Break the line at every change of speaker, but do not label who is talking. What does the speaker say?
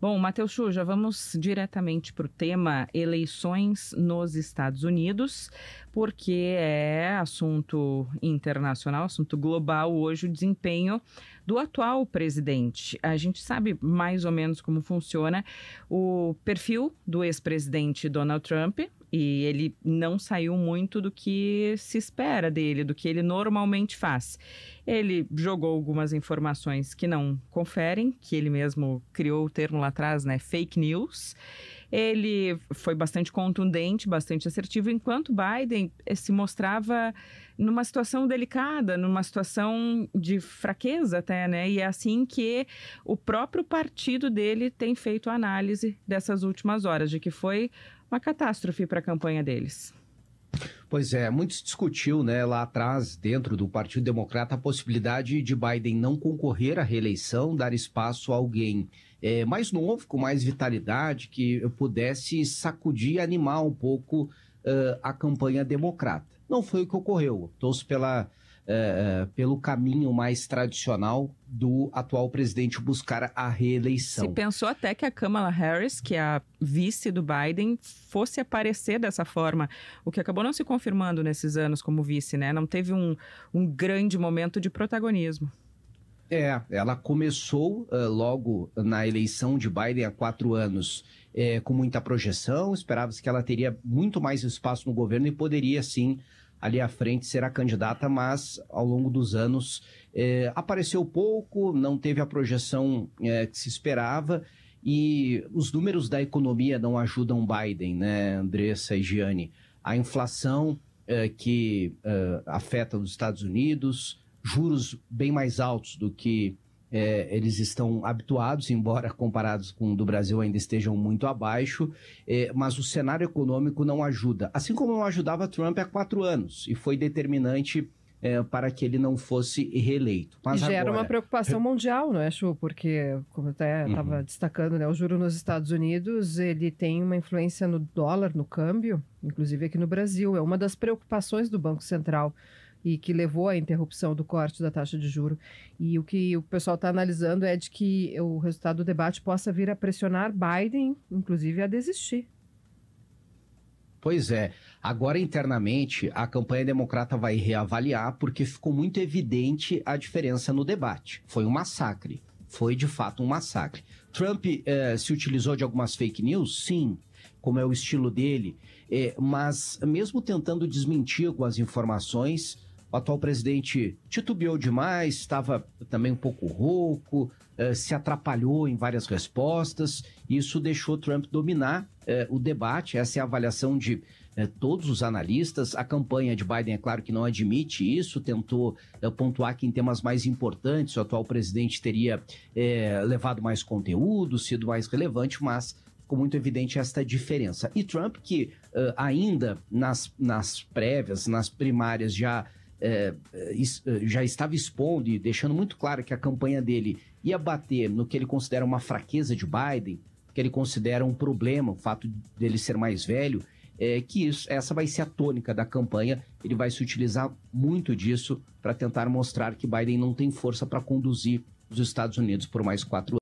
Bom, Matheus já vamos diretamente para o tema eleições nos Estados Unidos, porque é assunto internacional, assunto global hoje o desempenho do atual presidente. A gente sabe mais ou menos como funciona o perfil do ex-presidente Donald Trump, e ele não saiu muito do que se espera dele, do que ele normalmente faz. Ele jogou algumas informações que não conferem, que ele mesmo criou o termo lá atrás, né? Fake news. Ele foi bastante contundente, bastante assertivo, enquanto Biden eh, se mostrava numa situação delicada, numa situação de fraqueza até, né? E é assim que o próprio partido dele tem feito a análise dessas últimas horas, de que foi uma catástrofe para a campanha deles.
Pois é, muito se discutiu né, lá atrás, dentro do Partido Democrata, a possibilidade de Biden não concorrer à reeleição, dar espaço a alguém é, mais novo, com mais vitalidade, que pudesse sacudir e animar um pouco uh, a campanha democrata. Não foi o que ocorreu. Optou-se pela é, é, pelo caminho mais tradicional do atual presidente buscar a reeleição. Se
pensou até que a Kamala Harris, que é a vice do Biden, fosse aparecer dessa forma, o que acabou não se confirmando nesses anos como vice, né? Não teve um, um grande momento de protagonismo.
É, ela começou uh, logo na eleição de Biden há quatro anos eh, com muita projeção, esperava-se que ela teria muito mais espaço no governo e poderia sim ali à frente será candidata, mas ao longo dos anos é, apareceu pouco, não teve a projeção é, que se esperava. E os números da economia não ajudam Biden, né, Andressa e Gianni? A inflação é, que afeta os Estados Unidos, juros bem mais altos do que é, eles estão habituados, embora comparados com o do Brasil ainda estejam muito abaixo, é, mas o cenário econômico não ajuda. Assim como não ajudava Trump há quatro anos, e foi determinante é, para que ele não fosse reeleito. Mas e gera agora... uma preocupação
mundial, não é, Chu? Porque, como até estava uhum. destacando, né, o juro nos Estados Unidos ele tem uma influência no dólar, no câmbio, inclusive aqui no Brasil. É uma das preocupações do Banco Central e que levou à interrupção do corte da taxa de juro. E o que o pessoal está analisando é de que o resultado do debate possa vir a pressionar Biden, inclusive, a desistir.
Pois é. Agora, internamente, a campanha democrata vai reavaliar porque ficou muito evidente a diferença no debate. Foi um massacre. Foi de fato um massacre. Trump eh, se utilizou de algumas fake news? Sim, como é o estilo dele. Eh, mas, mesmo tentando desmentir algumas informações, o atual presidente titubeou demais, estava também um pouco rouco, eh, se atrapalhou em várias respostas. Isso deixou Trump dominar eh, o debate. Essa é a avaliação de eh, todos os analistas. A campanha de Biden, é claro que não admite isso, tentou pontuar que em temas mais importantes o atual presidente teria levado mais conteúdo, sido mais relevante, mas ficou muito evidente esta diferença. E Trump, que uh, ainda nas, nas prévias, nas primárias, já é, é, é, já estava expondo e deixando muito claro que a campanha dele ia bater no que ele considera uma fraqueza de Biden, que ele considera um problema, o fato dele ser mais velho, é, que isso, essa vai ser a tônica da campanha. Ele vai se utilizar muito disso para tentar mostrar que Biden não tem força para conduzir os Estados Unidos por mais quatro anos.